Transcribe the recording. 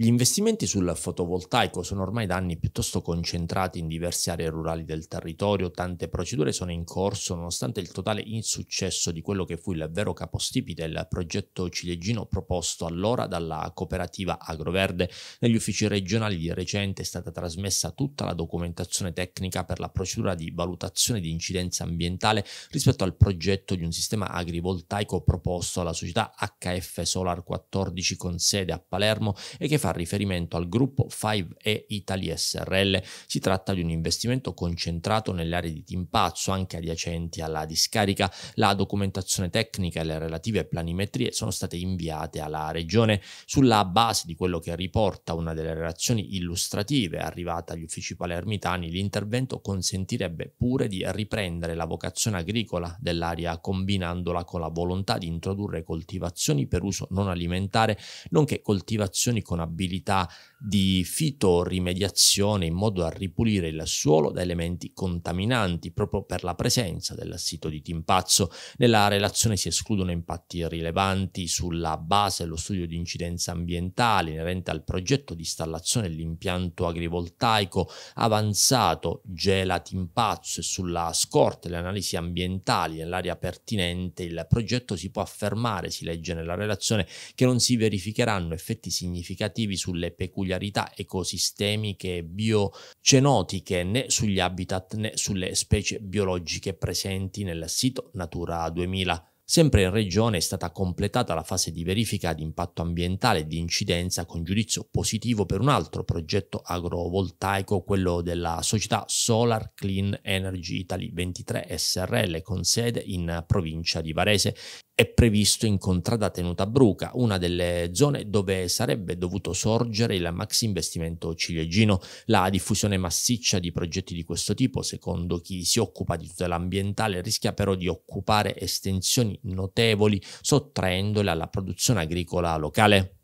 Gli investimenti sul fotovoltaico sono ormai da anni piuttosto concentrati in diverse aree rurali del territorio, tante procedure sono in corso nonostante il totale insuccesso di quello che fu il vero capostipite del progetto ciliegino proposto allora dalla cooperativa Agroverde. Negli uffici regionali di recente è stata trasmessa tutta la documentazione tecnica per la procedura di valutazione di incidenza ambientale rispetto al progetto di un sistema agrivoltaico proposto alla società HF Solar 14 con sede a Palermo e che fa fa riferimento al gruppo 5E Italy SRL. Si tratta di un investimento concentrato nelle aree di Timpazzo, anche adiacenti alla discarica. La documentazione tecnica e le relative planimetrie sono state inviate alla regione sulla base di quello che riporta una delle relazioni illustrative arrivata agli uffici palermitani. L'intervento consentirebbe pure di riprendere la vocazione agricola dell'area combinandola con la volontà di introdurre coltivazioni per uso non alimentare, nonché coltivazioni con abitudini possibilità di fitorimediazione in modo da ripulire il suolo da elementi contaminanti proprio per la presenza dell'assito di timpazzo. Nella relazione si escludono impatti rilevanti sulla base dello studio di incidenza ambientale inerente al progetto di installazione dell'impianto agrivoltaico avanzato Gela Timpazzo e sulla scorta delle analisi ambientali nell'area pertinente il progetto si può affermare, si legge nella relazione, che non si verificheranno effetti significativi informativi sulle peculiarità ecosistemiche e biocenotiche né sugli habitat né sulle specie biologiche presenti nel sito Natura 2000. Sempre in Regione è stata completata la fase di verifica di impatto ambientale e di incidenza con giudizio positivo per un altro progetto agrovoltaico, quello della società Solar Clean Energy Italy 23 SRL con sede in provincia di Varese. È previsto in contrada tenuta Bruca, una delle zone dove sarebbe dovuto sorgere il max investimento ciliegino. La diffusione massiccia di progetti di questo tipo, secondo chi si occupa di tutela ambientale, rischia però di occupare estensioni notevoli, sottraendole alla produzione agricola locale.